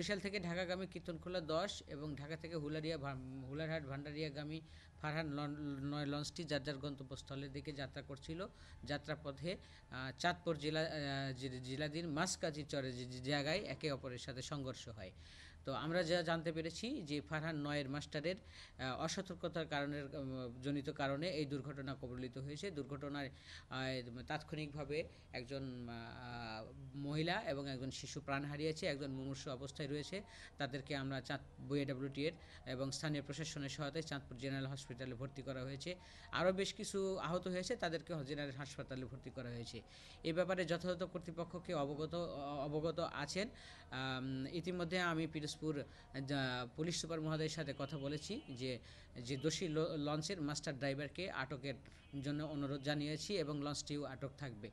বরিশাল থেকে ঢাকাগামী কীর্তনখোলা দশ এবং ঢাকা থেকে হুলারিয়া হুলারহাট ভাণ্ডারিয়াগামী ফারহান নয় লঞ্চটি যার যার গন্তব্যস্থলের দিকে যাত্রা করছিল যাত্রাপথে চাঁদপুর জেলা জেলাধীন মাসকাজি চরে জায়গায় একে অপরের সাথে সংঘর্ষ হয় তো আমরা যা জানতে পেরেছি যে ফারহান নয়ের মাস্টারের অসতর্কতার কারণের জনিত কারণে এই দুর্ঘটনা কবলিত হয়েছে দুর্ঘটনায় তাৎক্ষণিকভাবে একজন মহিলা এবং একজন শিশু প্রাণ হারিয়েছে একজন মুমূর্ষ অবস্থায় রয়েছে তাদেরকে আমরা চাঁদ বিএডাব্লিউটি এর এবং স্থানীয় প্রশাসনের সহায়তায় চাঁদপুর জেনারেল হসপিটালে ভর্তি করা হয়েছে আরও বেশ কিছু আহত হয়েছে তাদেরকে জেনারেল হাসপাতালে ভর্তি করা হয়েছে এ ব্যাপারে যথাযথ কর্তৃপক্ষকে অবগত অবগত আছেন ইতিমধ্যে আমি পিরোজপুর পুলিশ সুপার মহোদয়ের সাথে কথা বলেছি যে যে দোষী লঞ্চের মাস্টার ড্রাইভারকে আটকের জন্য অনুরোধ জানিয়েছি এবং লঞ্চটিও আটক থাকবে